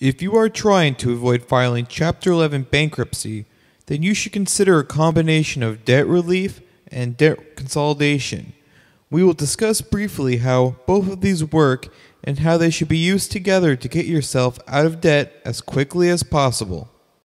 If you are trying to avoid filing Chapter 11 bankruptcy, then you should consider a combination of debt relief and debt consolidation. We will discuss briefly how both of these work and how they should be used together to get yourself out of debt as quickly as possible.